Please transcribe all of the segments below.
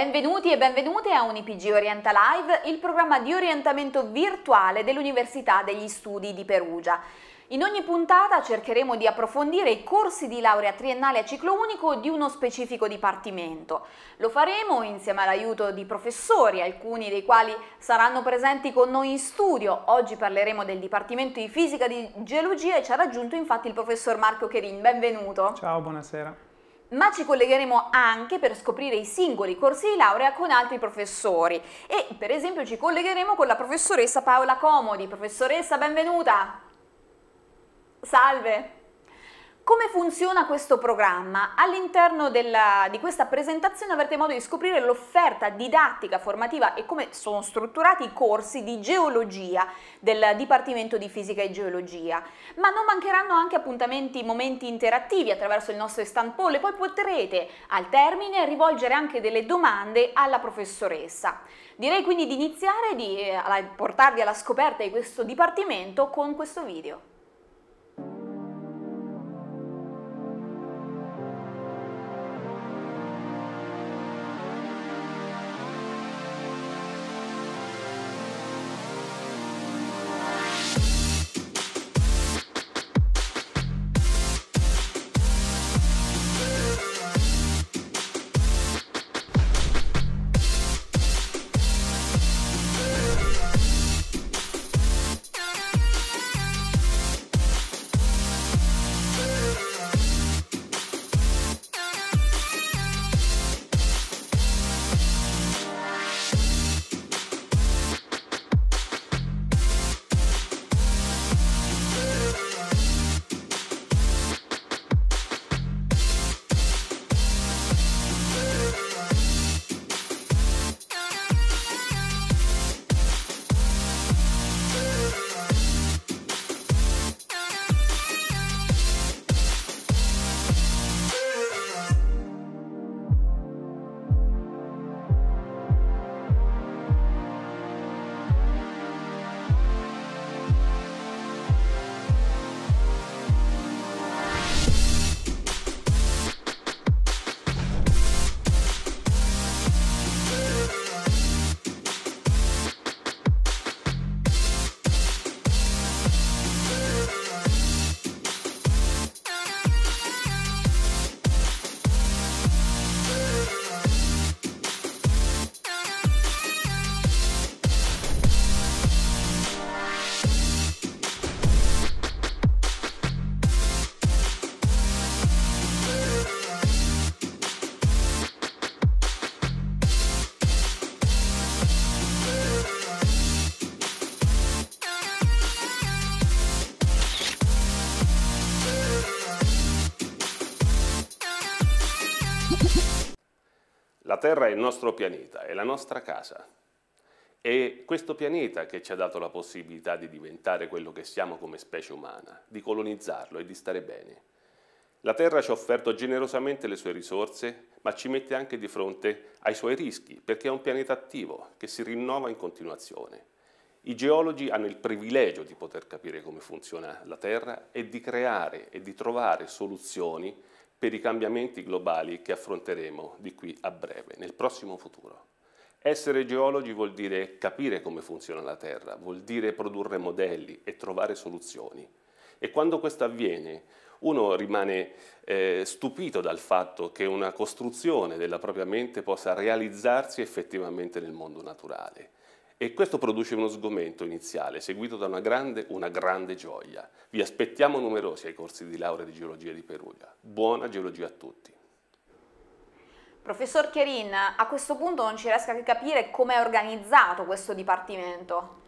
Benvenuti e benvenute a UniPG Orienta Live, il programma di orientamento virtuale dell'Università degli Studi di Perugia. In ogni puntata cercheremo di approfondire i corsi di laurea triennale a ciclo unico di uno specifico dipartimento. Lo faremo insieme all'aiuto di professori, alcuni dei quali saranno presenti con noi in studio. Oggi parleremo del Dipartimento di Fisica di Geologia e ci ha raggiunto infatti il professor Marco Cherin. Benvenuto. Ciao, buonasera ma ci collegheremo anche per scoprire i singoli corsi di laurea con altri professori e per esempio ci collegheremo con la professoressa Paola Comodi. Professoressa, benvenuta! Salve! Come funziona questo programma? All'interno della, di questa presentazione avrete modo di scoprire l'offerta didattica, formativa e come sono strutturati i corsi di geologia del Dipartimento di Fisica e Geologia, ma non mancheranno anche appuntamenti, momenti interattivi attraverso il nostro stand poll e poi potrete al termine rivolgere anche delle domande alla professoressa. Direi quindi di iniziare di eh, portarvi alla scoperta di questo dipartimento con questo video. Terra è il nostro pianeta, è la nostra casa. È questo pianeta che ci ha dato la possibilità di diventare quello che siamo come specie umana, di colonizzarlo e di stare bene. La Terra ci ha offerto generosamente le sue risorse, ma ci mette anche di fronte ai suoi rischi, perché è un pianeta attivo che si rinnova in continuazione. I geologi hanno il privilegio di poter capire come funziona la Terra e di creare e di trovare soluzioni per i cambiamenti globali che affronteremo di qui a breve, nel prossimo futuro. Essere geologi vuol dire capire come funziona la Terra, vuol dire produrre modelli e trovare soluzioni. E quando questo avviene, uno rimane eh, stupito dal fatto che una costruzione della propria mente possa realizzarsi effettivamente nel mondo naturale. E questo produce uno sgomento iniziale, seguito da una grande, una grande gioia. Vi aspettiamo numerosi ai corsi di laurea di Geologia di Perugia. Buona geologia a tutti! Professor Chierin, a questo punto non ci resta che capire come è organizzato questo dipartimento.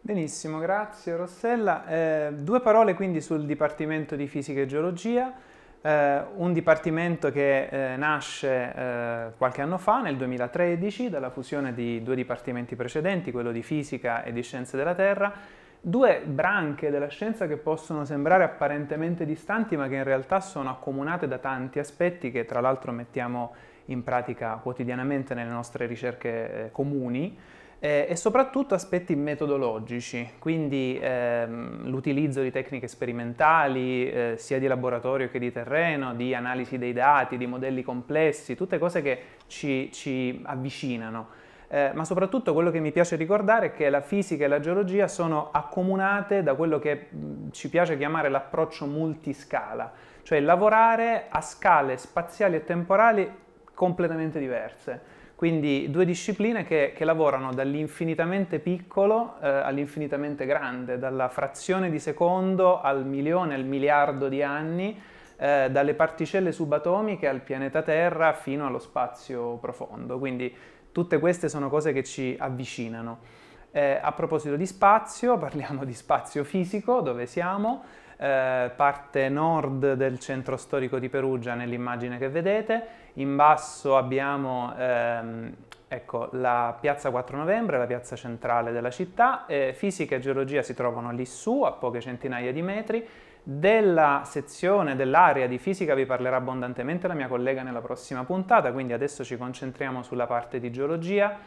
Benissimo, grazie Rossella. Eh, due parole quindi sul Dipartimento di Fisica e Geologia eh, un dipartimento che eh, nasce eh, qualche anno fa, nel 2013, dalla fusione di due dipartimenti precedenti, quello di fisica e di scienze della Terra, due branche della scienza che possono sembrare apparentemente distanti, ma che in realtà sono accomunate da tanti aspetti che tra l'altro mettiamo in pratica quotidianamente nelle nostre ricerche eh, comuni eh, e soprattutto aspetti metodologici, quindi ehm, l'utilizzo di tecniche sperimentali, eh, sia di laboratorio che di terreno, di analisi dei dati, di modelli complessi, tutte cose che ci, ci avvicinano. Eh, ma soprattutto quello che mi piace ricordare è che la fisica e la geologia sono accomunate da quello che mm, ci piace chiamare l'approccio multiscala, cioè lavorare a scale spaziali e temporali completamente diverse. Quindi due discipline che, che lavorano dall'infinitamente piccolo eh, all'infinitamente grande, dalla frazione di secondo al milione, al miliardo di anni, eh, dalle particelle subatomiche al pianeta Terra fino allo spazio profondo. Quindi tutte queste sono cose che ci avvicinano. Eh, a proposito di spazio, parliamo di spazio fisico, dove siamo eh, parte nord del centro storico di Perugia nell'immagine che vedete, in basso abbiamo ehm, ecco, la piazza 4 novembre, la piazza centrale della città, eh, fisica e geologia si trovano lì su a poche centinaia di metri, della sezione, dell'area di fisica vi parlerà abbondantemente la mia collega nella prossima puntata, quindi adesso ci concentriamo sulla parte di geologia.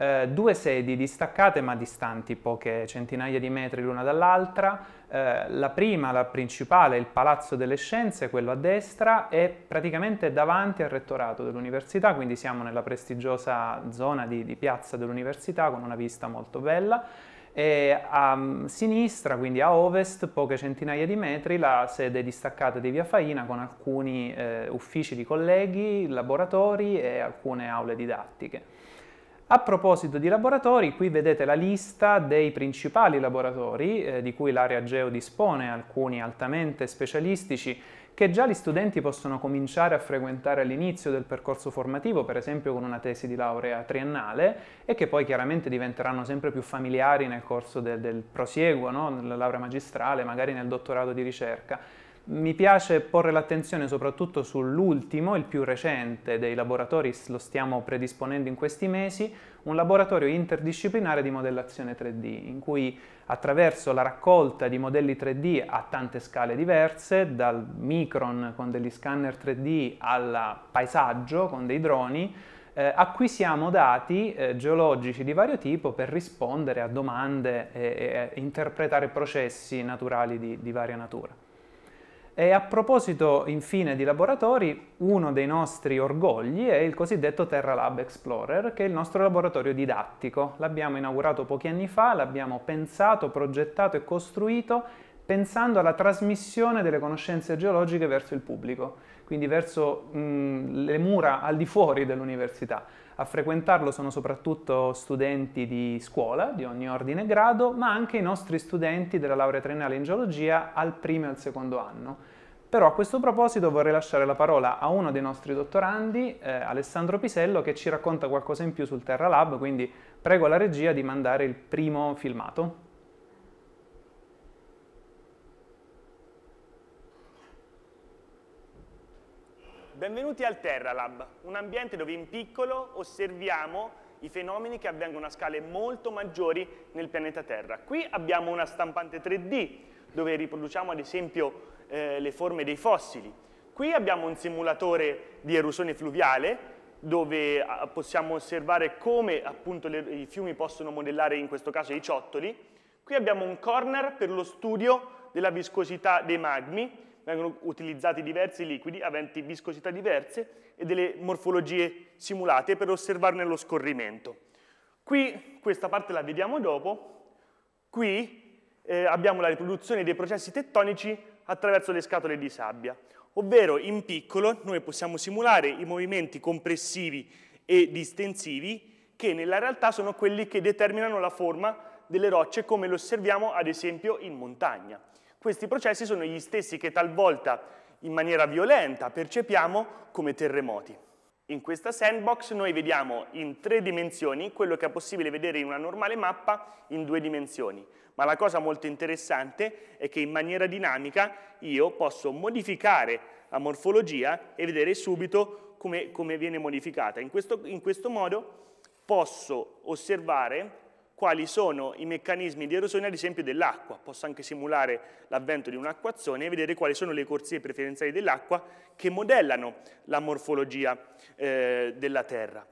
Eh, due sedi distaccate ma distanti poche centinaia di metri l'una dall'altra, eh, la prima, la principale, il Palazzo delle Scienze, quello a destra, è praticamente davanti al rettorato dell'università, quindi siamo nella prestigiosa zona di, di piazza dell'università con una vista molto bella e a mm, sinistra, quindi a ovest, poche centinaia di metri, la sede distaccata di Via Faina con alcuni eh, uffici di colleghi, laboratori e alcune aule didattiche. A proposito di laboratori, qui vedete la lista dei principali laboratori eh, di cui l'area Geo dispone, alcuni altamente specialistici che già gli studenti possono cominciare a frequentare all'inizio del percorso formativo, per esempio con una tesi di laurea triennale, e che poi chiaramente diventeranno sempre più familiari nel corso del, del prosieguo, no? nella laurea magistrale, magari nel dottorato di ricerca. Mi piace porre l'attenzione soprattutto sull'ultimo, il più recente dei laboratori, lo stiamo predisponendo in questi mesi, un laboratorio interdisciplinare di modellazione 3D, in cui attraverso la raccolta di modelli 3D a tante scale diverse, dal micron con degli scanner 3D al paesaggio con dei droni, eh, acquisiamo dati eh, geologici di vario tipo per rispondere a domande e, e interpretare processi naturali di, di varia natura. E a proposito infine di laboratori, uno dei nostri orgogli è il cosiddetto Terra Lab Explorer, che è il nostro laboratorio didattico. L'abbiamo inaugurato pochi anni fa, l'abbiamo pensato, progettato e costruito pensando alla trasmissione delle conoscenze geologiche verso il pubblico, quindi verso mh, mm, le mura al di fuori dell'università. A frequentarlo sono soprattutto studenti di scuola di ogni ordine e grado, ma anche i nostri studenti della laurea triennale in geologia al primo e al secondo anno. Però a questo proposito vorrei lasciare la parola a uno dei nostri dottorandi, eh, Alessandro Pisello, che ci racconta qualcosa in più sul Terra Lab, quindi prego la regia di mandare il primo filmato. Benvenuti al Terra Lab, un ambiente dove in piccolo osserviamo i fenomeni che avvengono a scale molto maggiori nel pianeta Terra. Qui abbiamo una stampante 3D dove riproduciamo ad esempio eh, le forme dei fossili. Qui abbiamo un simulatore di erosione fluviale dove ah, possiamo osservare come appunto le, i fiumi possono modellare in questo caso i ciottoli. Qui abbiamo un corner per lo studio della viscosità dei magmi, vengono utilizzati diversi liquidi aventi viscosità diverse e delle morfologie simulate per osservarne lo scorrimento. Qui, questa parte la vediamo dopo, qui eh, abbiamo la riproduzione dei processi tettonici attraverso le scatole di sabbia. Ovvero, in piccolo, noi possiamo simulare i movimenti compressivi e distensivi che nella realtà sono quelli che determinano la forma delle rocce come lo osserviamo ad esempio in montagna. Questi processi sono gli stessi che talvolta in maniera violenta percepiamo come terremoti. In questa sandbox noi vediamo in tre dimensioni quello che è possibile vedere in una normale mappa in due dimensioni. Ma la cosa molto interessante è che in maniera dinamica io posso modificare la morfologia e vedere subito come, come viene modificata. In questo, in questo modo posso osservare quali sono i meccanismi di erosione, ad esempio, dell'acqua. Posso anche simulare l'avvento di un'acquazione e vedere quali sono le corsie preferenziali dell'acqua che modellano la morfologia eh, della terra.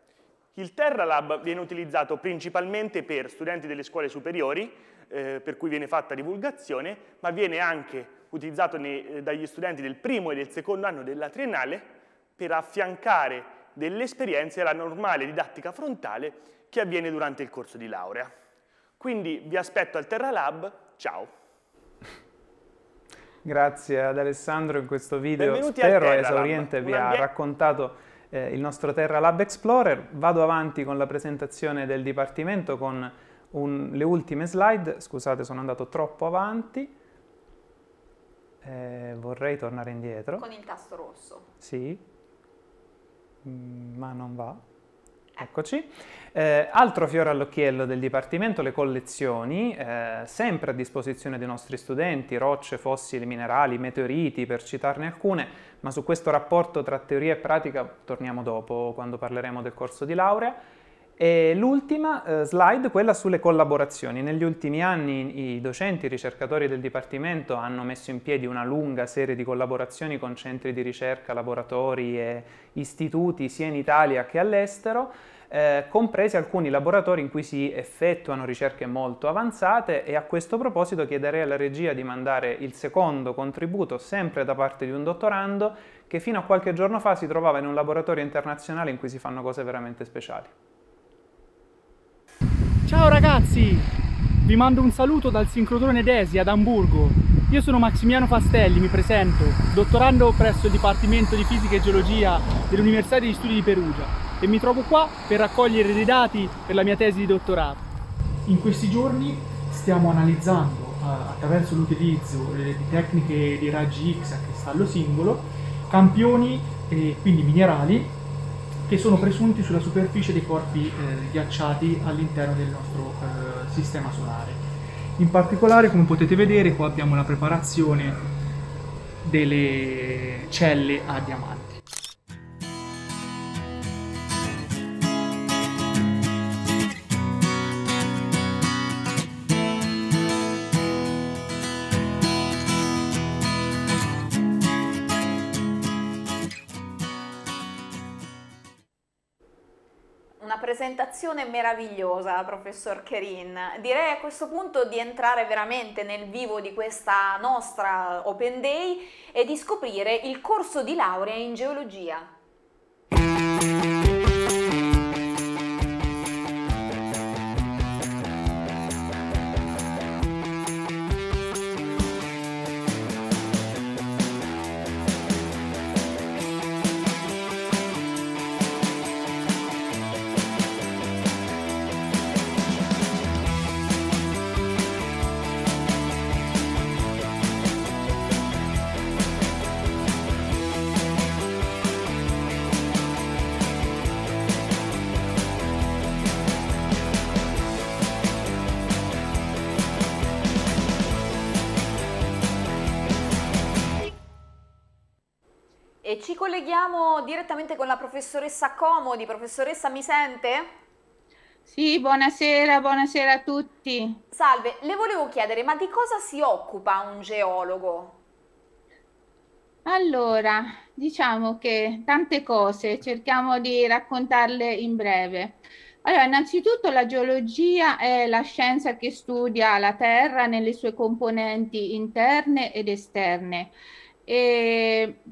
Il Terra Lab viene utilizzato principalmente per studenti delle scuole superiori, eh, per cui viene fatta divulgazione, ma viene anche utilizzato nei, eh, dagli studenti del primo e del secondo anno della triennale per affiancare delle esperienze alla normale didattica frontale che avviene durante il corso di laurea. Quindi vi aspetto al Terra Lab, ciao! Grazie ad Alessandro in questo video, Benvenuti spero esauriente vi ha raccontato eh, il nostro Terra Lab Explorer. Vado avanti con la presentazione del Dipartimento con un, le ultime slide, scusate sono andato troppo avanti, eh, vorrei tornare indietro. Con il tasto rosso. Sì, mm, ma non va. Eh. Eccoci. Eh, altro fiore all'occhiello del Dipartimento, le collezioni, eh, sempre a disposizione dei nostri studenti, rocce, fossili, minerali, meteoriti, per citarne alcune, ma su questo rapporto tra teoria e pratica torniamo dopo, quando parleremo del corso di laurea. E l'ultima eh, slide, quella sulle collaborazioni. Negli ultimi anni i docenti i ricercatori del Dipartimento hanno messo in piedi una lunga serie di collaborazioni con centri di ricerca, laboratori e istituti sia in Italia che all'estero, eh, compresi alcuni laboratori in cui si effettuano ricerche molto avanzate e a questo proposito chiederei alla regia di mandare il secondo contributo sempre da parte di un dottorando che fino a qualche giorno fa si trovava in un laboratorio internazionale in cui si fanno cose veramente speciali. Ciao ragazzi, vi mando un saluto dal sincrotrone Desi ad Amburgo. Io sono Maximiano Fastelli, mi presento, dottorando presso il Dipartimento di Fisica e Geologia dell'Università degli Studi di Perugia e mi trovo qua per raccogliere dei dati per la mia tesi di dottorato. In questi giorni stiamo analizzando eh, attraverso l'utilizzo eh, di tecniche di raggi X a cristallo singolo campioni e quindi minerali che sono presunti sulla superficie dei corpi eh, ghiacciati all'interno del nostro eh, sistema solare. In particolare, come potete vedere, qua abbiamo la preparazione delle celle a diamante. presentazione meravigliosa, professor Kerin. Direi a questo punto di entrare veramente nel vivo di questa nostra Open Day e di scoprire il corso di laurea in geologia. colleghiamo direttamente con la professoressa Comodi. Professoressa, mi sente? Sì, buonasera, buonasera a tutti. Salve, le volevo chiedere, ma di cosa si occupa un geologo? Allora, diciamo che tante cose, cerchiamo di raccontarle in breve. Allora, innanzitutto la geologia è la scienza che studia la Terra nelle sue componenti interne ed esterne. E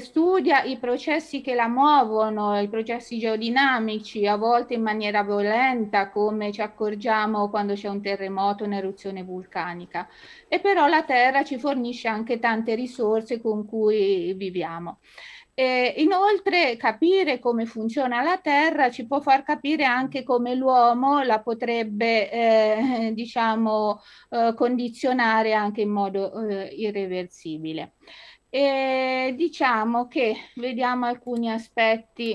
studia i processi che la muovono, i processi geodinamici, a volte in maniera violenta, come ci accorgiamo quando c'è un terremoto, un'eruzione vulcanica. E però la Terra ci fornisce anche tante risorse con cui viviamo. E inoltre capire come funziona la Terra ci può far capire anche come l'uomo la potrebbe eh, diciamo, eh, condizionare anche in modo eh, irreversibile. E diciamo che vediamo alcuni aspetti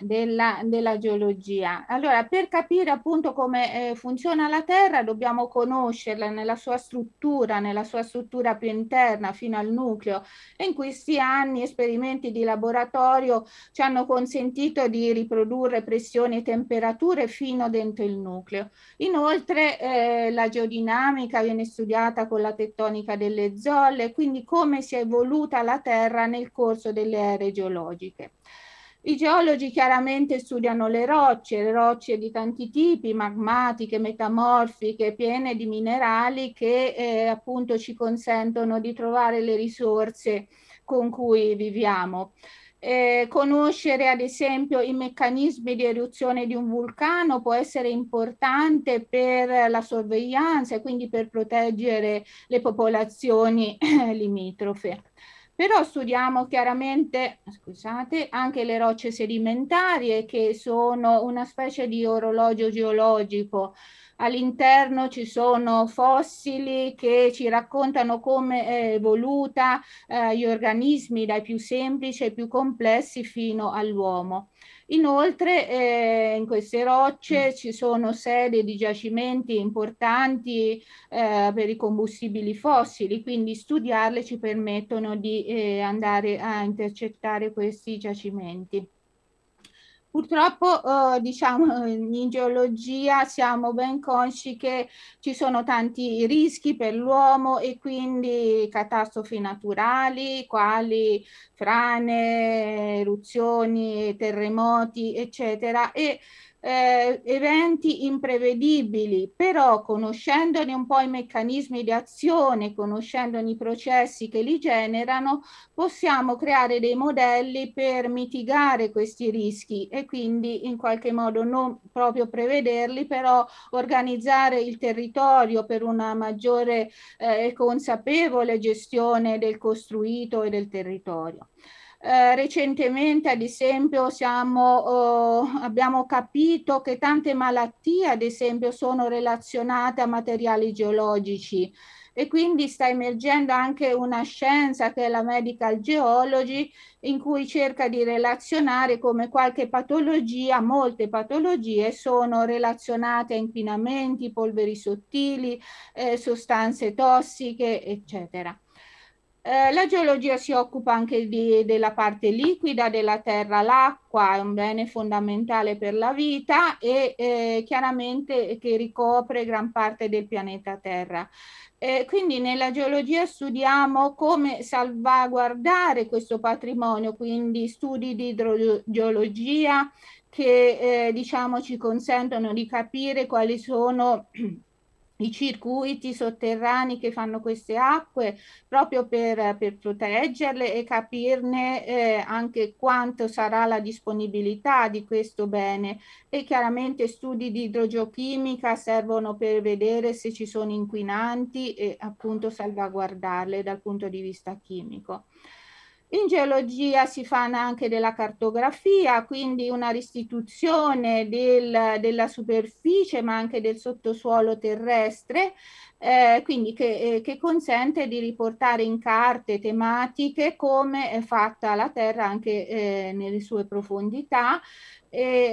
della, della, geologia. Allora, per capire appunto come eh, funziona la Terra dobbiamo conoscerla nella sua struttura, nella sua struttura più interna fino al nucleo e in questi anni esperimenti di laboratorio ci hanno consentito di riprodurre pressioni e temperature fino dentro il nucleo. Inoltre eh, la geodinamica viene studiata con la tettonica delle zolle, quindi come si è evoluta la Terra nel corso delle ere geologiche. I geologi chiaramente studiano le rocce, le rocce di tanti tipi, magmatiche, metamorfiche, piene di minerali che eh, appunto ci consentono di trovare le risorse con cui viviamo. Eh, conoscere ad esempio i meccanismi di eruzione di un vulcano può essere importante per la sorveglianza e quindi per proteggere le popolazioni limitrofe. Però studiamo chiaramente scusate, anche le rocce sedimentarie eh, che sono una specie di orologio geologico all'interno ci sono fossili che ci raccontano come è evoluta eh, gli organismi dai più semplici ai più complessi fino all'uomo. Inoltre eh, in queste rocce mm. ci sono serie di giacimenti importanti eh, per i combustibili fossili, quindi studiarle ci permettono di eh, andare a intercettare questi giacimenti. Purtroppo, eh, diciamo, in geologia siamo ben consci che ci sono tanti rischi per l'uomo e quindi catastrofi naturali, quali frane, eruzioni, terremoti, eccetera. E eh, eventi imprevedibili, però conoscendone un po' i meccanismi di azione, conoscendone i processi che li generano, possiamo creare dei modelli per mitigare questi rischi e quindi in qualche modo non proprio prevederli, però organizzare il territorio per una maggiore e eh, consapevole gestione del costruito e del territorio. Eh, recentemente, ad esempio, siamo, eh, abbiamo capito che tante malattie, ad esempio, sono relazionate a materiali geologici e quindi sta emergendo anche una scienza che è la medical geology in cui cerca di relazionare come qualche patologia, molte patologie sono relazionate a inquinamenti, polveri sottili, eh, sostanze tossiche, eccetera. Eh, la geologia si occupa anche di, della parte liquida della terra, l'acqua è un bene fondamentale per la vita e eh, chiaramente che ricopre gran parte del pianeta Terra. Eh, quindi nella geologia studiamo come salvaguardare questo patrimonio, quindi studi di idrogeologia che eh, diciamo ci consentono di capire quali sono i circuiti sotterranei che fanno queste acque proprio per, per proteggerle e capirne eh, anche quanto sarà la disponibilità di questo bene e chiaramente studi di idrogeochimica servono per vedere se ci sono inquinanti e appunto salvaguardarle dal punto di vista chimico. In geologia si fa anche della cartografia, quindi una restituzione del, della superficie ma anche del sottosuolo terrestre, eh, quindi che, eh, che, consente di riportare in carte tematiche come è fatta la Terra anche eh, nelle sue profondità.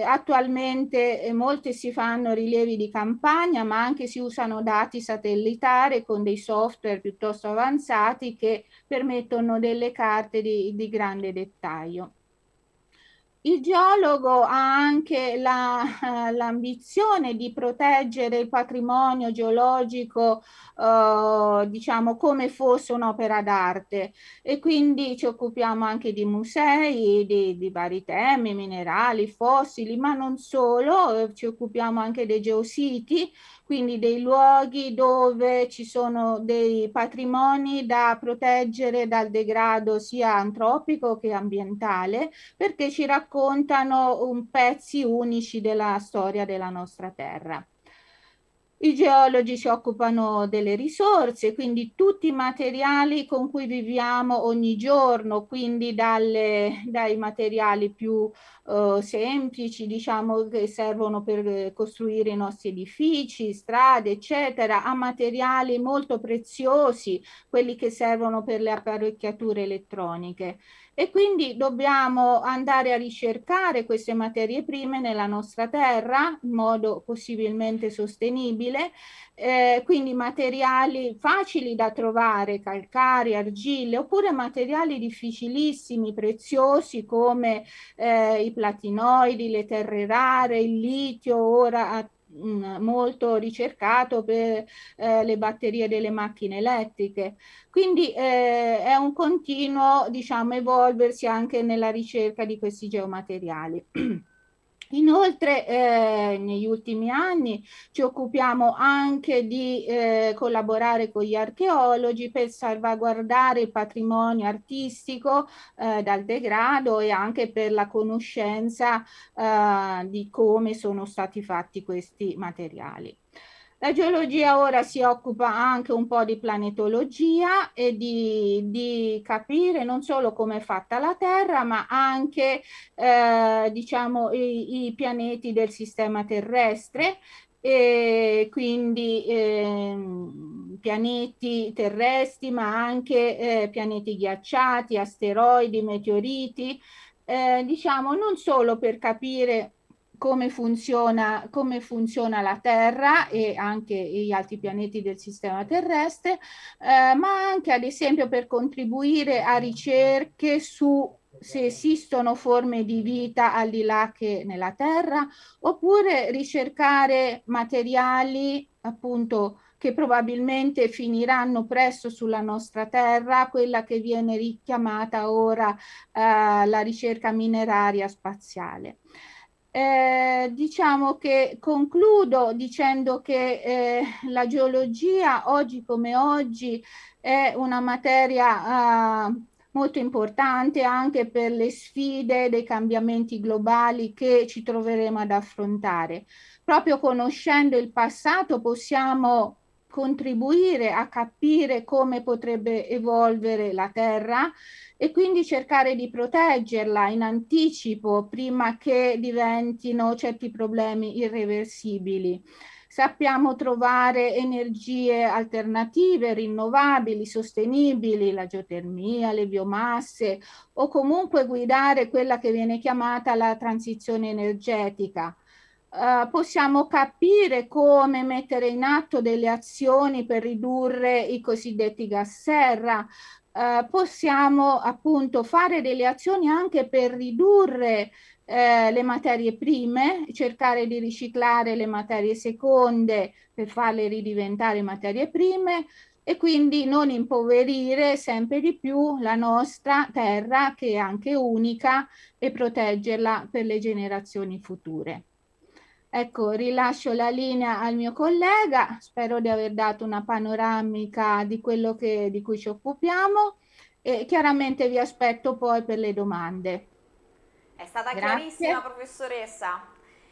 attualmente eh, molte si fanno rilievi di campagna, ma anche si usano dati satellitari con dei software piuttosto avanzati che permettono delle carte di, di grande dettaglio. Il geologo ha anche l'ambizione di proteggere il patrimonio geologico, eh, diciamo, come fosse un'opera d'arte e quindi ci occupiamo anche di musei, di, di, vari temi, minerali, fossili, ma non solo, eh, ci occupiamo anche dei geositi, quindi dei luoghi dove ci sono dei patrimoni da proteggere dal degrado sia antropico che ambientale, perché ci raccontano un pezzi unici della storia della nostra terra. I geologi si occupano delle risorse, quindi tutti i materiali con cui viviamo ogni giorno, quindi dalle, dai materiali più eh, semplici, diciamo, che servono per costruire i nostri edifici, strade, eccetera, a materiali molto preziosi, quelli che servono per le apparecchiature elettroniche e quindi dobbiamo andare a ricercare queste materie prime nella nostra terra in modo possibilmente sostenibile, eh, quindi materiali facili da trovare, calcare, argille, oppure materiali difficilissimi, preziosi come eh, i platinoidi, le terre rare, il litio, ora Mm, molto ricercato per eh, le batterie delle macchine elettriche. Quindi eh, è un continuo diciamo, evolversi anche nella ricerca di questi geomateriali. Inoltre eh, negli ultimi anni ci occupiamo anche di eh, collaborare con gli archeologi per salvaguardare il patrimonio artistico eh, dal degrado e anche per la conoscenza eh, di come sono stati fatti questi materiali. La geologia ora si occupa anche un po' di planetologia e di, di capire non solo come è fatta la Terra, ma anche eh, diciamo, i, i pianeti del sistema terrestre, e quindi eh, pianeti terrestri, ma anche eh, pianeti ghiacciati, asteroidi, meteoriti, eh, diciamo non solo per capire come funziona, come funziona la Terra e anche gli altri pianeti del sistema terrestre, eh, ma anche ad esempio per contribuire a ricerche su se esistono forme di vita al di là che nella Terra, oppure ricercare materiali appunto che probabilmente finiranno presto sulla nostra terra, quella che viene richiamata ora eh, la ricerca mineraria spaziale. Eh, diciamo che concludo dicendo che eh, la geologia oggi come oggi è una materia eh, molto importante anche per le sfide dei cambiamenti globali che ci troveremo ad affrontare. Proprio conoscendo il passato possiamo contribuire a capire come potrebbe evolvere la Terra e quindi cercare di proteggerla in anticipo prima che diventino certi problemi irreversibili. Sappiamo trovare energie alternative, rinnovabili, sostenibili, la geotermia, le biomasse o comunque guidare quella che viene chiamata la transizione energetica eh, possiamo capire come mettere in atto delle azioni per ridurre i cosiddetti gas serra, uh, possiamo appunto fare delle azioni anche per ridurre eh, le materie prime, cercare di riciclare le materie seconde per farle ridiventare materie prime e quindi non impoverire sempre di più la nostra terra che è anche unica e proteggerla per le generazioni future. Ecco, rilascio la linea al mio collega, spero di aver dato una panoramica di quello che, di cui ci occupiamo e chiaramente vi aspetto poi per le domande. È stata Grazie. chiarissima professoressa.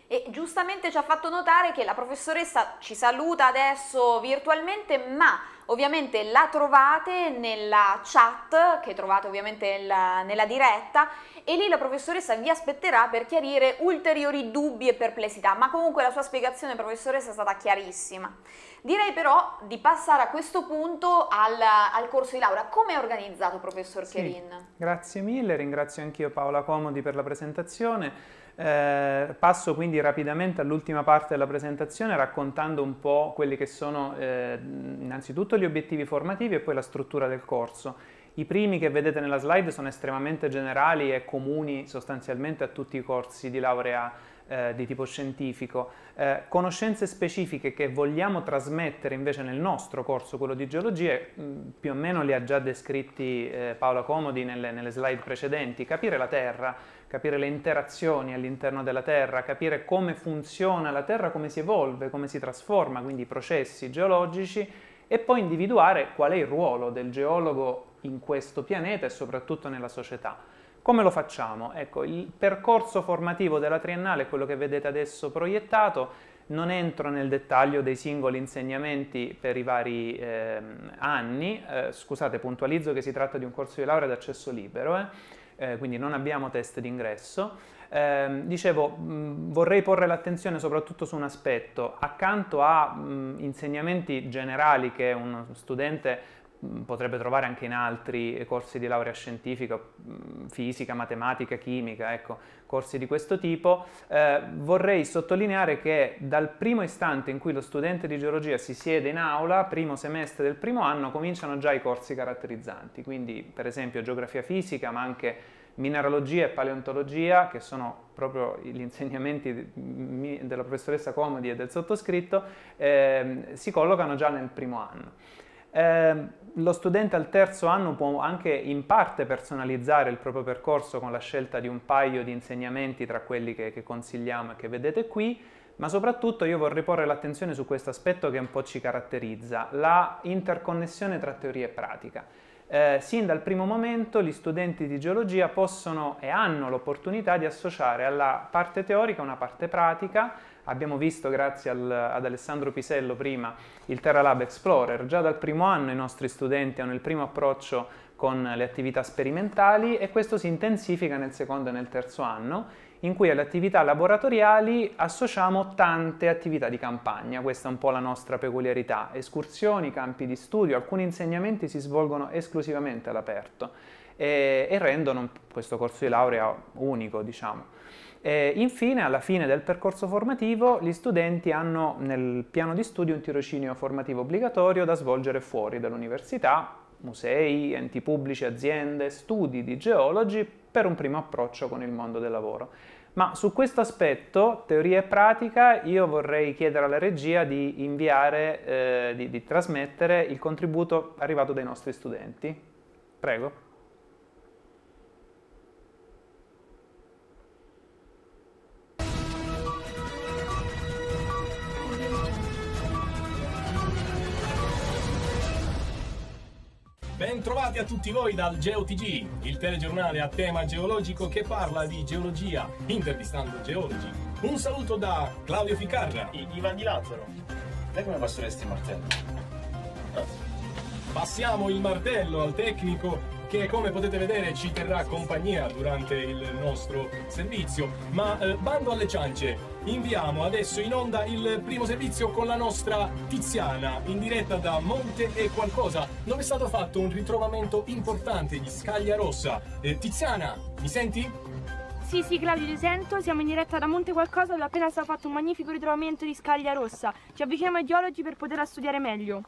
E giustamente ci ha fatto notare che la professoressa ci saluta adesso virtualmente, ma Ovviamente la trovate nella chat che trovate ovviamente nella, nella diretta e lì la professoressa vi aspetterà per chiarire ulteriori dubbi e perplessità, ma comunque la sua spiegazione professoressa è stata chiarissima. Direi però di passare a questo punto al, al corso di laurea. Come è organizzato professor sì, Cherin? Grazie mille, ringrazio anch'io Paola Comodi per la presentazione. Eh, passo quindi rapidamente all'ultima parte della presentazione raccontando un po' quelli che sono eh, innanzitutto gli obiettivi formativi e poi la struttura del corso. I primi che vedete nella slide sono estremamente generali e comuni sostanzialmente a tutti i corsi di laurea eh, di tipo scientifico. Eh, conoscenze specifiche che vogliamo trasmettere invece nel nostro corso, quello di geologia, mh, mm, più o meno li ha già descritti eh, Paola Comodi nelle, nelle slide precedenti. Capire la Terra, capire le interazioni all'interno della Terra, capire come funziona la Terra, come si evolve, come si trasforma, quindi i processi geologici, e poi individuare qual è il ruolo del geologo in questo pianeta e soprattutto nella società. Come lo facciamo? Ecco, il percorso formativo della triennale, quello che vedete adesso proiettato, non entro nel dettaglio dei singoli insegnamenti per i vari eh, anni, eh, scusate, puntualizzo che si tratta di un corso di laurea d'accesso libero, eh eh, quindi non abbiamo test d'ingresso. Eh, dicevo, mh, vorrei porre l'attenzione soprattutto su un aspetto, accanto a mh, insegnamenti generali che uno studente Mm, potrebbe trovare anche in altri corsi di laurea scientifica, mm, fisica, matematica, chimica, ecco, corsi di questo tipo, eh, vorrei sottolineare che dal primo istante in cui lo studente di geologia si siede in aula, primo semestre del primo anno, cominciano già i corsi caratterizzanti, quindi per esempio geografia fisica, ma anche mineralogia e paleontologia, che sono proprio gli insegnamenti mm, della professoressa Comodi e del sottoscritto, eh, si collocano già nel primo anno. Eh, lo studente al terzo anno può anche in parte personalizzare il proprio percorso con la scelta di un paio di insegnamenti tra quelli che, che consigliamo e che vedete qui, ma soprattutto io vorrei porre l'attenzione su questo aspetto che un po' ci caratterizza, la interconnessione tra teoria e pratica. Eh, sin dal primo momento gli studenti di geologia possono e hanno l'opportunità di associare alla parte teorica una parte pratica Abbiamo visto, grazie al, ad Alessandro Pisello prima, il Terra Lab Explorer. Già dal primo anno i nostri studenti hanno il primo approccio con le attività sperimentali e questo si intensifica nel secondo e nel terzo anno, in cui alle attività laboratoriali associamo tante attività di campagna, questa è un po' la nostra peculiarità, escursioni, campi di studio, alcuni insegnamenti si svolgono esclusivamente all'aperto e, e rendono questo corso di laurea unico, diciamo. E infine, alla fine del percorso formativo, gli studenti hanno nel piano di studio un tirocinio formativo obbligatorio da svolgere fuori dall'università, musei, enti pubblici, aziende, studi di geologi per un primo approccio con il mondo del lavoro. Ma su questo aspetto, teoria e pratica, io vorrei chiedere alla regia di inviare, eh, di, di trasmettere il contributo arrivato dai nostri studenti. Prego. Bentrovati a tutti voi dal GeoTG, il telegiornale a tema geologico che parla di geologia, intervistando geologi. Un saluto da Claudio Ficarra, e Ivan Di Lazzaro. Dai come passeresti il martello? Grazie. Passiamo il martello al tecnico che come potete vedere ci terrà compagnia durante il nostro servizio, ma eh, bando alle ciance, inviamo adesso in onda il primo servizio con la nostra Tiziana, in diretta da Monte e Qualcosa, dove è stato fatto un ritrovamento importante di scaglia rossa. Eh, Tiziana, mi senti? Sì, sì, Claudio, ti sento. Siamo in diretta da Monte Qualcosa dove appena è stato fatto un magnifico ritrovamento di scaglia rossa. Ci avviciniamo ai geologi per poterla studiare meglio.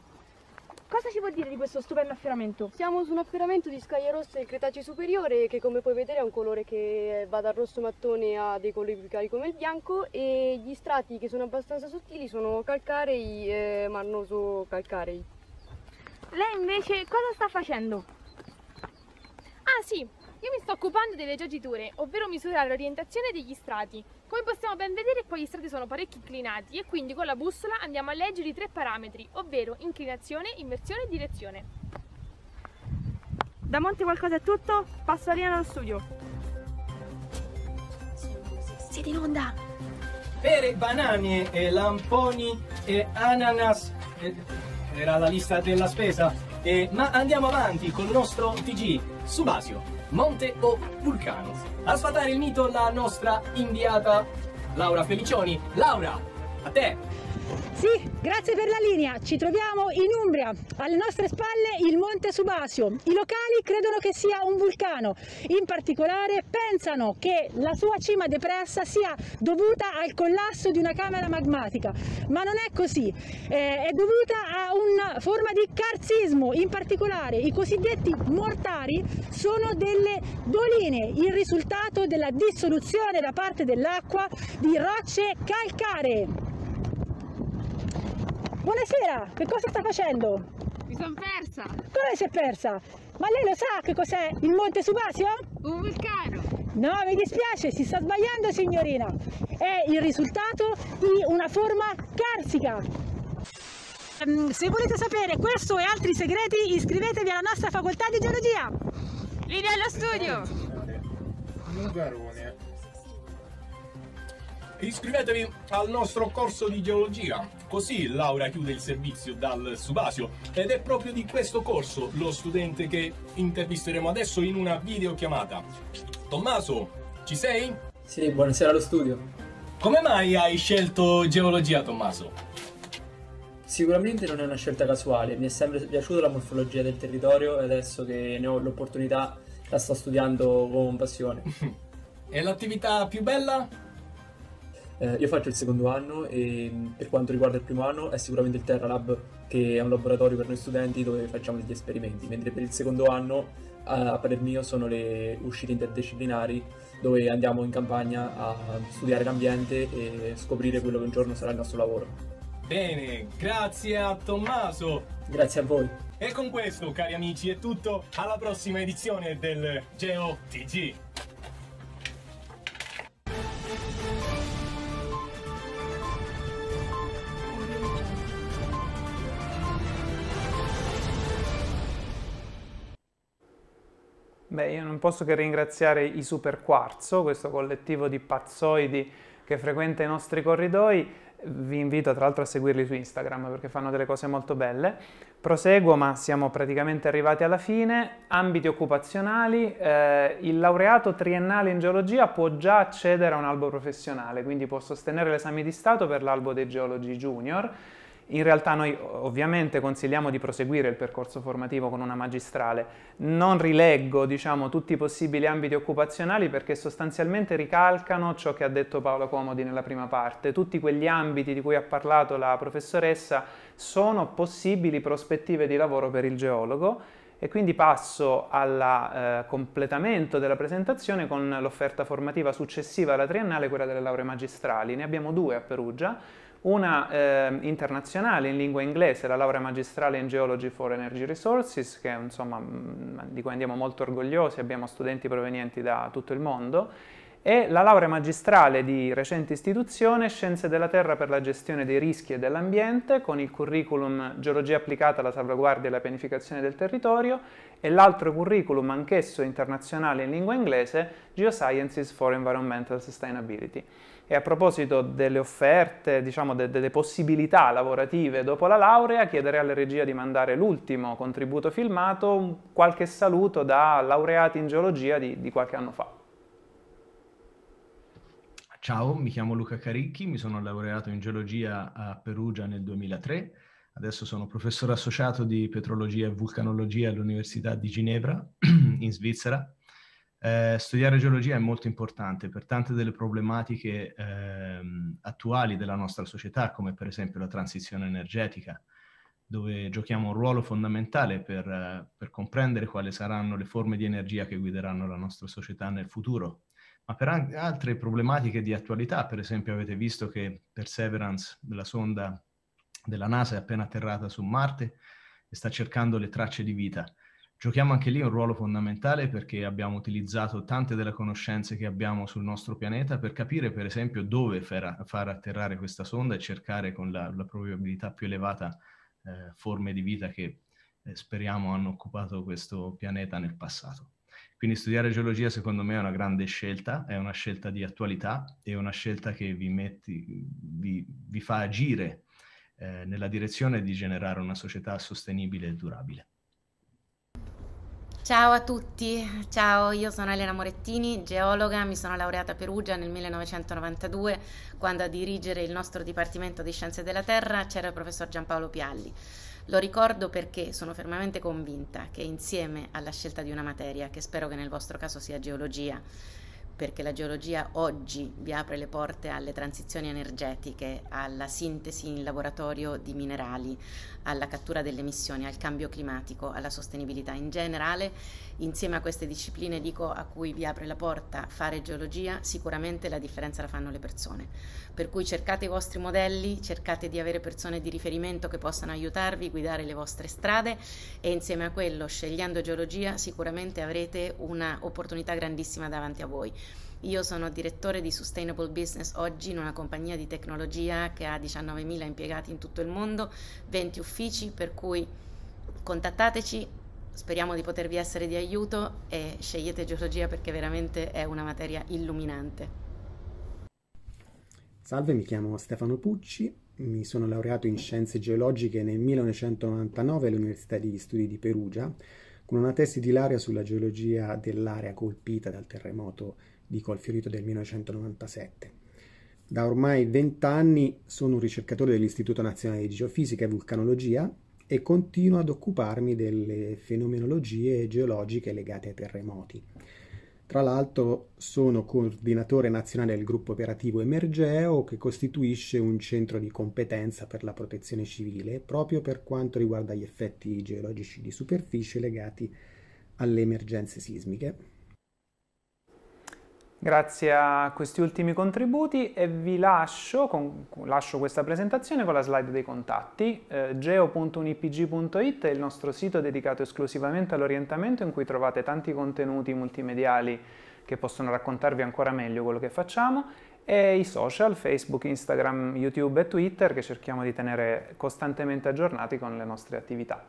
Cosa ci vuol dire di questo stupendo affioramento? Siamo su un affioramento di scaglie rosse del Cretaceo superiore che come puoi vedere è un colore che va dal rosso mattone a dei colori più cari come il bianco e gli strati che sono abbastanza sottili sono calcarei e marnoso calcarei. Lei invece cosa sta facendo? Ah sì, io mi sto occupando delle giagiture, ovvero misurare l'orientazione degli strati. Come possiamo ben vedere poi gli strati sono parecchi inclinati e quindi con la bussola andiamo a leggere i tre parametri, ovvero inclinazione, inversione e direzione. Da Monte qualcosa è tutto, passo a Riana allo studio. Siete in onda! Pere, banane, e lamponi e ananas. Eh, era la lista della spesa. E, eh, ma andiamo avanti con il nostro TG, Subasio monte o vulcano. A sfatare il mito la nostra inviata Laura Felicioni. Laura, a te! Sì, grazie per la linea. Ci troviamo in Umbria, alle nostre spalle il Monte Subasio. I locali credono che sia un vulcano, in particolare pensano che la sua cima depressa sia dovuta al collasso di una camera magmatica, ma non è così, eh, è dovuta a una forma di carzismo, in particolare i cosiddetti mortari sono delle doline, il risultato della dissoluzione da parte dell'acqua di rocce calcaree. Buonasera, che cosa sta facendo? Mi sono persa. Come si è persa? Ma lei lo sa che cos'è il Monte Subasio? Un vulcano. No, mi dispiace, si sta sbagliando signorina. È il risultato di una forma carsica ehm, se volete sapere questo e altri segreti iscrivetevi alla nostra facoltà di geologia linea allo studio Nugarone iscrivetevi al nostro corso di geologia Così Laura chiude il servizio dal Subasio ed è proprio di questo corso lo studente che intervisteremo adesso in una videochiamata. Tommaso, ci sei? Sì, buonasera allo studio. Come mai hai scelto geologia, Tommaso? Sicuramente non è una scelta casuale, mi è sempre piaciuta la morfologia del territorio e adesso che ne ho l'opportunità la sto studiando con passione. e l'attività più bella? Eh, io faccio il secondo anno e mm, per quanto riguarda il primo anno è sicuramente il Terra Lab che è un laboratorio per noi studenti dove facciamo degli esperimenti, mentre per il secondo anno a parer mio sono le uscite interdisciplinari dove andiamo in campagna a studiare l'ambiente e scoprire quello che un giorno sarà il nostro lavoro. Bene, grazie a Tommaso. Grazie a voi. E con questo, cari amici, è tutto. Alla prossima edizione del GeoTG. Beh, io non posso che ringraziare i Super Quarzo, questo collettivo di pazzoidi che frequenta i nostri corridoi. Vi invito tra l'altro a seguirli su Instagram perché fanno delle cose molto belle. Proseguo, ma siamo praticamente arrivati alla fine. Ambiti occupazionali. Eh, il laureato triennale in geologia può già accedere a un albo professionale, quindi può sostenere l'esame di Stato per l'albo dei geologi junior in realtà noi ovviamente consigliamo di proseguire il percorso formativo con una magistrale. Non rileggo diciamo, tutti i possibili ambiti occupazionali perché sostanzialmente ricalcano ciò che ha detto Paolo Comodi nella prima parte. Tutti quegli ambiti di cui ha parlato la professoressa sono possibili prospettive di lavoro per il geologo e quindi passo al eh, completamento della presentazione con l'offerta formativa successiva alla triennale, quella delle lauree magistrali. Ne abbiamo due a Perugia una eh, internazionale in lingua inglese, la laurea magistrale in Geology for Energy Resources, che, insomma, mm, di cui andiamo molto orgogliosi, abbiamo studenti provenienti da tutto il mondo, e la laurea magistrale di recente istituzione Scienze della Terra per la gestione dei rischi e dell'ambiente con il curriculum Geologia applicata alla salvaguardia e alla pianificazione del territorio e l'altro curriculum, anch'esso internazionale in lingua inglese, Geosciences for Environmental Sustainability. E a proposito delle offerte, diciamo de- delle possibilità lavorative dopo la laurea, chiederei alla regia di mandare l'ultimo contributo filmato, qualche saluto da laureati in geologia di, di qualche anno fa. Ciao, mi chiamo Luca Caricchi, mi sono laureato in geologia a Perugia nel 2003 Adesso sono professore associato di petrologia e vulcanologia all'Università di Ginevra, in Svizzera. Eh, studiare geologia è molto importante per tante delle problematiche eh, attuali della nostra società, come per esempio la transizione energetica, dove giochiamo un ruolo fondamentale per, per comprendere quali saranno le forme di energia che guideranno la nostra società nel futuro, ma per altre problematiche di attualità, per esempio avete visto che Perseverance, la sonda della NASA è appena atterrata su Marte e sta cercando le tracce di vita. Giochiamo anche lì un ruolo fondamentale perché abbiamo utilizzato tante delle conoscenze che abbiamo sul nostro pianeta per capire per esempio dove far, atterrare questa sonda e cercare con la, la probabilità più elevata eh, forme di vita che eh, speriamo hanno occupato questo pianeta nel passato. Quindi studiare geologia secondo me è una grande scelta, è una scelta di attualità, è una scelta che vi, metti, vi, vi fa agire eh, nella direzione di generare una società sostenibile e durabile. Ciao a tutti, ciao, io sono Elena Morettini, geologa, mi sono laureata a Perugia nel 1992 quando a dirigere il nostro Dipartimento di Scienze della Terra c'era il professor Giampaolo Pialli. Lo ricordo perché sono fermamente convinta che insieme alla scelta di una materia, che spero che nel vostro caso sia geologia, perché la geologia oggi vi apre le porte alle transizioni energetiche, alla sintesi in laboratorio di minerali, alla cattura delle emissioni, al cambio climatico, alla sostenibilità in generale. Insieme a queste discipline dico a cui vi apre la porta fare geologia, sicuramente la differenza la fanno le persone. Per cui cercate i vostri modelli, cercate di avere persone di riferimento che possano aiutarvi, guidare le vostre strade e insieme a quello scegliendo geologia sicuramente avrete un'opportunità grandissima davanti a voi. Io sono direttore di Sustainable Business oggi in una compagnia di tecnologia che ha 19.000 impiegati in tutto il mondo, 20 uffici, per cui contattateci, speriamo di potervi essere di aiuto e scegliete geologia perché veramente è una materia illuminante. Salve, mi chiamo Stefano Pucci, mi sono laureato in scienze geologiche nel 1999 all'Università degli Studi di Perugia, con una tesi di laurea sulla geologia dell'area colpita dal terremoto di Colfiorito del 1997. Da ormai 20 anni sono un ricercatore dell'Istituto Nazionale di Geofisica e Vulcanologia e continuo ad occuparmi delle fenomenologie geologiche legate ai terremoti. Tra l'altro sono coordinatore nazionale del gruppo operativo Emergeo che costituisce un centro di competenza per la protezione civile proprio per quanto riguarda gli effetti geologici di superficie legati alle emergenze sismiche. Grazie a questi ultimi contributi e vi lascio, con, lascio questa presentazione con la slide dei contatti. Eh, geo.unipg.it è il nostro sito dedicato esclusivamente all'orientamento in cui trovate tanti contenuti multimediali che possono raccontarvi ancora meglio quello che facciamo e i social, Facebook, Instagram, YouTube e Twitter che cerchiamo di tenere costantemente aggiornati con le nostre attività.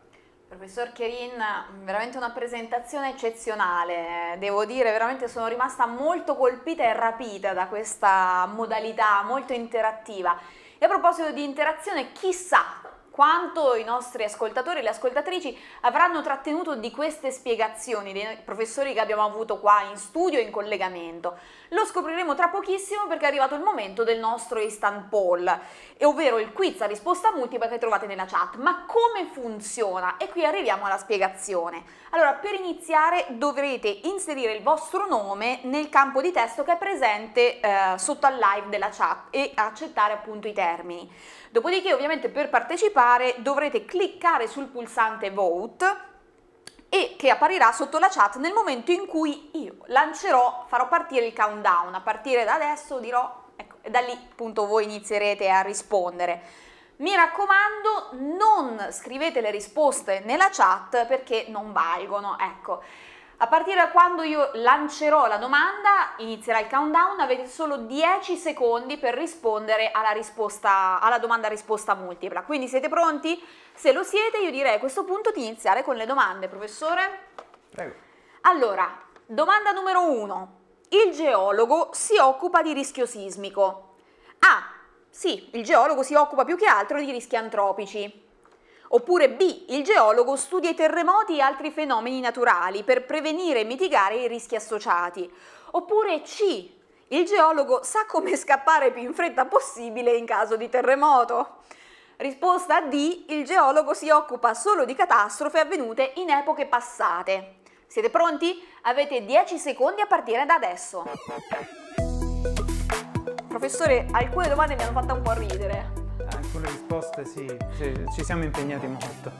Professor Cherin, veramente una presentazione eccezionale, eh, devo dire veramente sono rimasta molto colpita e rapita da questa modalità molto interattiva. E a proposito di interazione, chissà quanto i nostri ascoltatori e le ascoltatrici avranno trattenuto di queste spiegazioni dei professori che abbiamo avuto qua in studio e in collegamento. Lo scopriremo tra pochissimo perché è arrivato il momento del nostro instant poll, ovvero il quiz a risposta multipla che trovate nella chat. Ma come funziona? E qui arriviamo alla spiegazione. Allora, per iniziare dovrete inserire il vostro nome nel campo di testo che è presente eh, sotto al live della chat e accettare appunto i termini. Dopodiché ovviamente per partecipare votare dovrete cliccare sul pulsante Vote e che apparirà sotto la chat nel momento in cui io lancerò, farò partire il countdown. A partire da adesso dirò, ecco, e da lì appunto voi inizierete a rispondere. Mi raccomando, non scrivete le risposte nella chat perché non valgono, ecco. A partire da quando io lancerò la domanda, inizierà il countdown, avete solo 10 secondi per rispondere alla, risposta, alla domanda risposta multipla. Quindi siete pronti? Se lo siete, io direi a questo punto di iniziare con le domande, professore. Prego. Allora, domanda numero 1. Il geologo si occupa di rischio sismico. A. Ah, sì, il geologo si occupa più che altro di rischi antropici. Oppure B. Il geologo studia i terremoti e altri fenomeni naturali per prevenire e mitigare i rischi associati. Oppure C. Il geologo sa come scappare più in fretta possibile in caso di terremoto. Risposta D. Il geologo si occupa solo di catastrofe avvenute in epoche passate. Siete pronti? Avete 10 secondi a partire da adesso. Professore, alcune domande mi hanno fatto un po' ridere con le risposte sì, sì, ci siamo impegnati molto.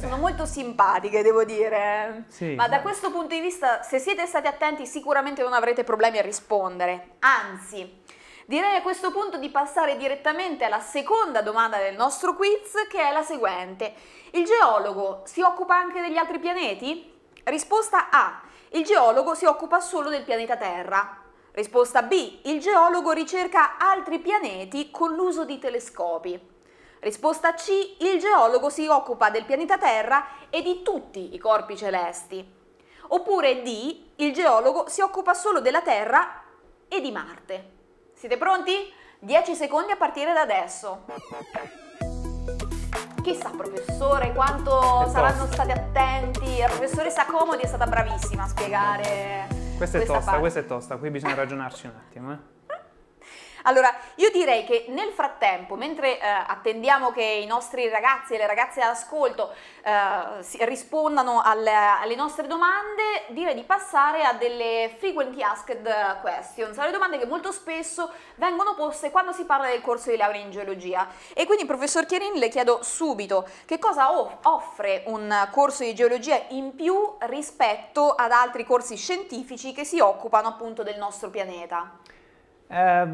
Sono molto simpatiche, devo dire. Sì, Ma da questo punto di vista, se siete stati attenti, sicuramente non avrete problemi a rispondere. Anzi, direi a questo punto di passare direttamente alla seconda domanda del nostro quiz, che è la seguente. Il geologo si occupa anche degli altri pianeti? Risposta A. Il geologo si occupa solo del pianeta Terra. Risposta B. Il geologo ricerca altri pianeti con l'uso di telescopi. Risposta C, il geologo si occupa del pianeta Terra e di tutti i corpi celesti. Oppure D, il geologo si occupa solo della Terra e di Marte. Siete pronti? 10 secondi a partire da adesso. Chissà professore quanto saranno stati attenti, Il professore Sacomodi è stata bravissima a spiegare. Questa, questa è tosta, parte. questa è tosta, qui bisogna ragionarci un attimo. Eh? Allora, io direi che nel frattempo, mentre eh, attendiamo che i nostri ragazzi e le ragazze all'ascolto eh, rispondano alle, alle, nostre domande, direi di passare a delle frequently asked questions, alle domande che molto spesso vengono poste quando si parla del corso di laurea in geologia. E quindi, professor Chierin, le chiedo subito che cosa offre un corso di geologia in più rispetto ad altri corsi scientifici che si occupano appunto del nostro pianeta? Eh,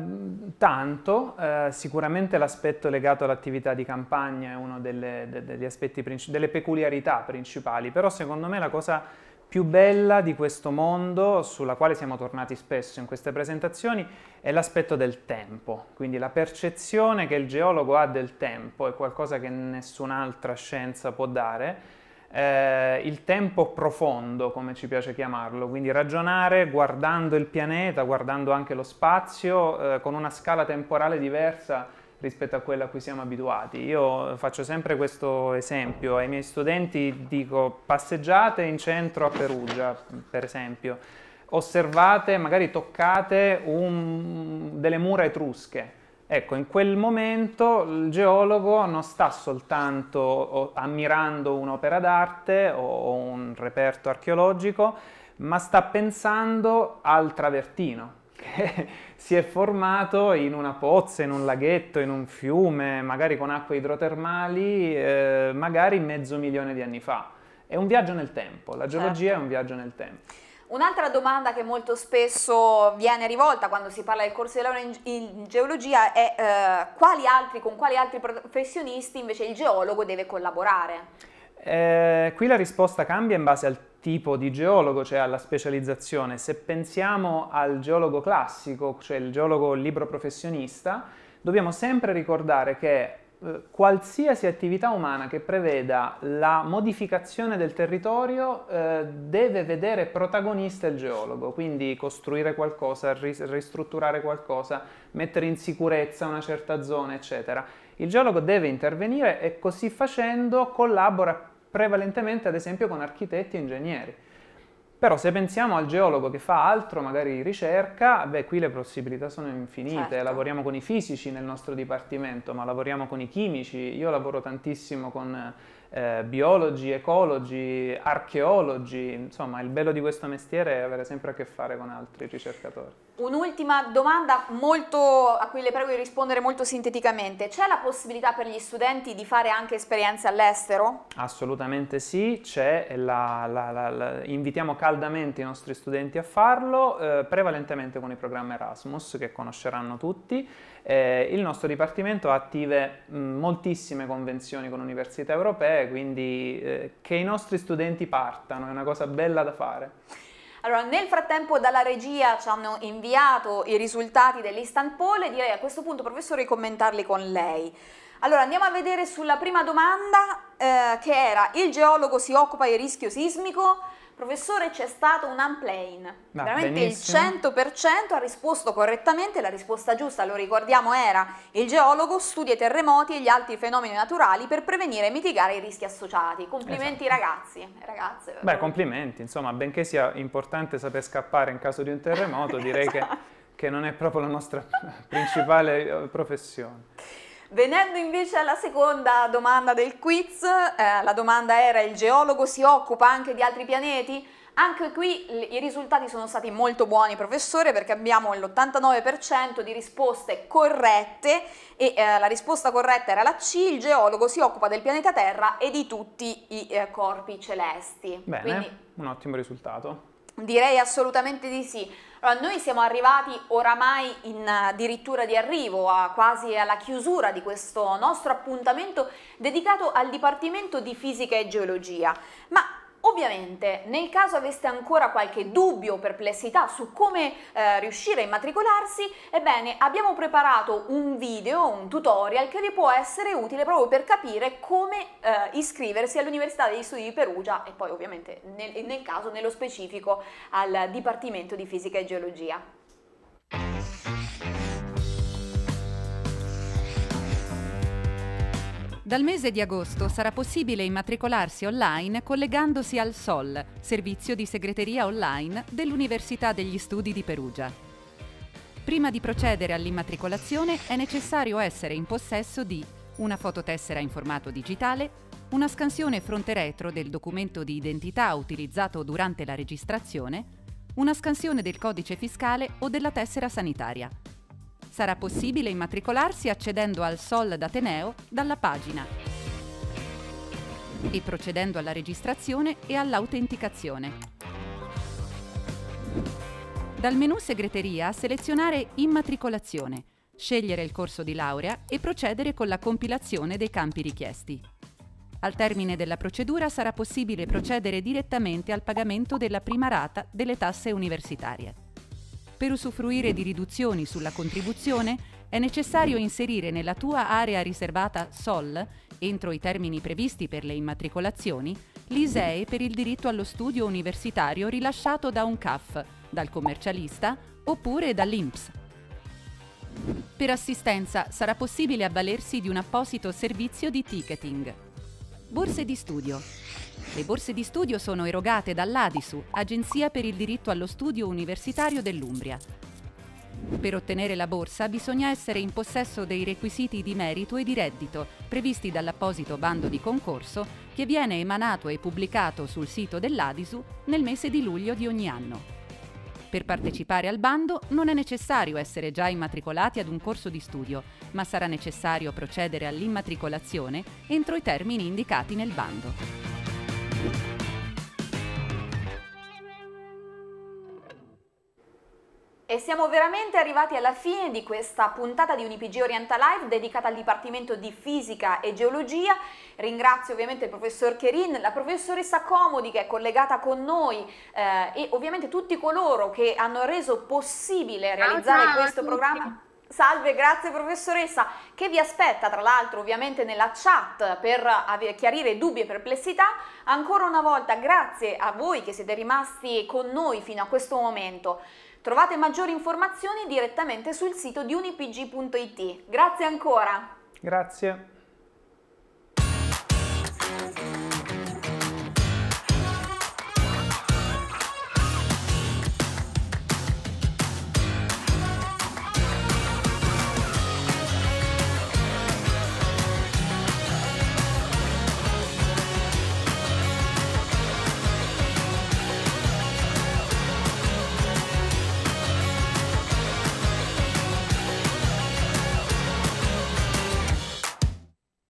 tanto, eh, sicuramente l'aspetto legato all'attività di campagna è uno delle, de, princip- delle peculiarità principali, però secondo me la cosa più bella di questo mondo, sulla quale siamo tornati spesso in queste presentazioni, è l'aspetto del tempo, quindi la percezione che il geologo ha del tempo è qualcosa che nessun'altra scienza può dare eh, il tempo profondo, come ci piace chiamarlo, quindi ragionare guardando il pianeta, guardando anche lo spazio, eh, con una scala temporale diversa rispetto a quella a cui siamo abituati. Io faccio sempre questo esempio ai miei studenti, dico passeggiate in centro a Perugia, per esempio, osservate, magari toccate un, delle mura etrusche, Ecco, in quel momento il geologo non sta soltanto ammirando un'opera d'arte o un reperto archeologico, ma sta pensando al travertino che si è formato in una pozza, in un laghetto, in un fiume, magari con acque idrotermali, eh, magari mezzo milione di anni fa. È un viaggio nel tempo, la geologia certo. è un viaggio nel tempo. Un'altra domanda che molto spesso viene rivolta quando si parla del corso di laurea in, geologia è eh, quali altri, con quali altri professionisti invece il geologo deve collaborare? Eh, qui la risposta cambia in base al tipo di geologo, cioè alla specializzazione. Se pensiamo al geologo classico, cioè il geologo libro professionista, dobbiamo sempre ricordare che eh, qualsiasi attività umana che preveda la modificazione del territorio eh, deve vedere protagonista il geologo, quindi costruire qualcosa, ristrutturare qualcosa, mettere in sicurezza una certa zona, eccetera. Il geologo deve intervenire e così facendo collabora prevalentemente ad esempio con architetti e ingegneri. Però se pensiamo al geologo che fa altro, magari ricerca, beh qui le possibilità sono infinite, certo. lavoriamo con i fisici nel nostro dipartimento, ma lavoriamo con i chimici, io lavoro tantissimo con eh, biologi, ecologi, archeologi, insomma il bello di questo mestiere è avere sempre a che fare con altri ricercatori. Un'ultima domanda molto, a cui le prego di rispondere molto sinteticamente, c'è la possibilità per gli studenti di fare anche esperienze all'estero? Assolutamente sì, c'è, la, la, la, invitiamo caldamente i nostri studenti a farlo, eh, prevalentemente con il programma Erasmus che conosceranno tutti eh, il nostro dipartimento ha attive mh, moltissime convenzioni con università europee, quindi eh, che i nostri studenti partano è una cosa bella da fare. Allora, nel frattempo dalla regia ci hanno inviato i risultati dell'instant poll e direi a questo punto, professore, di commentarli con lei. Allora, andiamo a vedere sulla prima domanda eh, che era il geologo si occupa di rischio sismico? professore c'è stato un unplane, ah, veramente benissimo. il 100% ha risposto correttamente, la risposta giusta, lo ricordiamo, era il geologo studia i terremoti e gli altri fenomeni naturali per prevenire e mitigare i rischi associati. Complimenti esatto. ragazzi, ragazze. Beh, complimenti, insomma, benché sia importante saper scappare in caso di un terremoto, direi esatto. che, che non è proprio la nostra principale eh, professione. Venendo invece alla seconda domanda del quiz, eh, la domanda era il geologo si occupa anche di altri pianeti? Anche qui i risultati sono stati molto buoni professore perché abbiamo l'89% di risposte corrette e eh, la risposta corretta era la C, il geologo si occupa del pianeta Terra e di tutti i eh, corpi celesti. Bene, Quindi, un ottimo risultato. Direi assolutamente di sì. Allora, noi siamo arrivati oramai in eh, addirittura di arrivo, a, quasi alla chiusura di questo nostro appuntamento dedicato al Dipartimento di Fisica e Geologia, ma Ovviamente, nel caso aveste ancora qualche dubbio o perplessità su come eh, riuscire a immatricolarsi, ebbene, abbiamo preparato un video, un tutorial che vi può essere utile proprio per capire come eh, iscriversi all'Università degli Studi di Perugia e poi ovviamente nel, nel caso, nello specifico, al Dipartimento di Fisica e Geologia. Dal mese di agosto sarà possibile immatricolarsi online collegandosi al SOL, servizio di segreteria online dell'Università degli Studi di Perugia. Prima di procedere all'immatricolazione è necessario essere in possesso di una fototessera in formato digitale, una scansione fronte-retro del documento di identità utilizzato durante la registrazione, una scansione del codice fiscale o della tessera sanitaria, sarà possibile immatricolarsi accedendo al Sol d'Ateneo dalla pagina e procedendo alla registrazione e all'autenticazione. Dal menu segreteria selezionare immatricolazione, scegliere il corso di laurea e procedere con la compilazione dei campi richiesti. Al termine della procedura sarà possibile procedere direttamente al pagamento della prima rata delle tasse universitarie. Per usufruire di riduzioni sulla contribuzione è necessario inserire nella tua area riservata SOL, entro i termini previsti per le immatricolazioni, l'ISEE per il diritto allo studio universitario rilasciato da un CAF, dal commercialista oppure dall'INPS. Per assistenza sarà possibile avvalersi di un apposito servizio di ticketing. Borse di studio. Le borse di studio sono erogate dall'ADISU, Agenzia per il diritto allo studio universitario dell'Umbria. Per ottenere la borsa bisogna essere in possesso dei requisiti di merito e di reddito previsti dall'apposito bando di concorso che viene emanato e pubblicato sul sito dell'ADISU nel mese di luglio di ogni anno. Per partecipare al bando non è necessario essere già immatricolati ad un corso di studio, ma sarà necessario procedere all'immatricolazione entro i termini indicati nel bando. E siamo veramente arrivati alla fine di questa puntata di UniPG Orienta Live dedicata al Dipartimento di Fisica e Geologia. Ringrazio ovviamente il professor Cherin, la professoressa Comodi che è collegata con noi eh, e ovviamente tutti coloro che hanno reso possibile realizzare ah, questo programma. Salve, grazie professoressa, che vi aspetta tra l'altro ovviamente nella chat per chiarire dubbi e perplessità. Ancora una volta grazie a voi che siete rimasti con noi fino a questo momento. Trovate maggiori informazioni direttamente sul sito di unipg.it. Grazie ancora! Grazie.